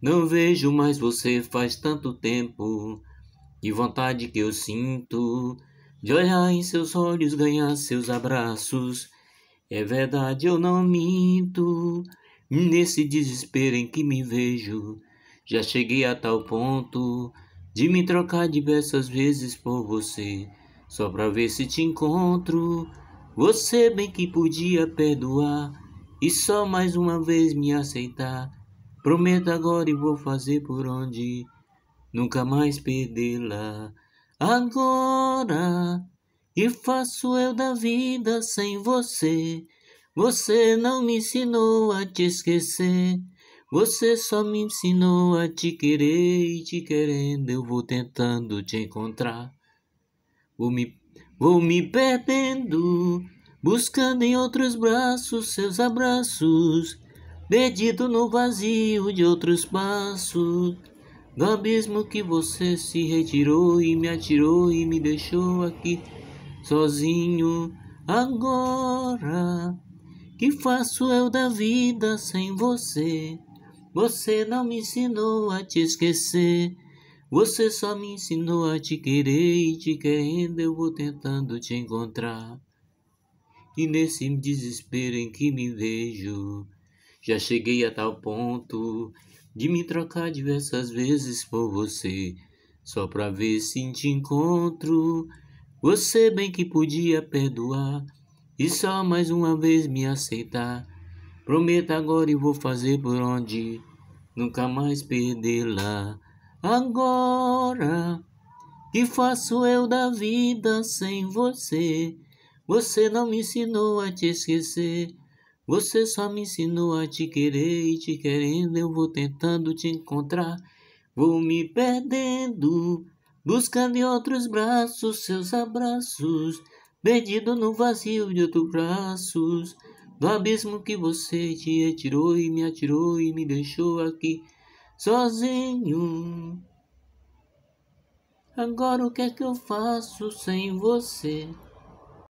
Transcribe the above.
Não vejo mais você faz tanto tempo, e vontade que eu sinto de olhar em seus olhos, ganhar seus abraços. É verdade, eu não minto. Nesse desespero em que me vejo, já cheguei a tal ponto de me trocar diversas vezes por você, só pra ver se te encontro. Você bem que podia perdoar e só mais uma vez me aceitar. Prometo agora e vou fazer por onde nunca mais perdê-la. Agora, E faço eu da vida sem você? Você não me ensinou a te esquecer. Você só me ensinou a te querer e te querendo eu vou tentando te encontrar. Vou me, vou me perdendo, buscando em outros braços seus abraços perdido no vazio de outros passos, do abismo que você se retirou e me atirou e me deixou aqui sozinho. Agora, que faço eu da vida sem você? Você não me ensinou a te esquecer. Você só me ensinou a te querer e te querendo eu vou tentando te encontrar. E nesse desespero em que me vejo, já cheguei a tal ponto de me trocar diversas vezes por você, só pra ver se te encontro. Você bem que podia perdoar e só mais uma vez me aceitar. Prometa agora e vou fazer por onde nunca mais perdê-la. Agora, que faço eu da vida sem você? Você não me ensinou a te esquecer. Você só me ensinou a te querer e te querendo eu vou tentando te encontrar. Vou me perdendo, buscando em outros braços seus abraços, perdido no vazio de outros braços, do abismo que você te atirou e me atirou e me deixou aqui sozinho. Agora o que é que eu faço sem você?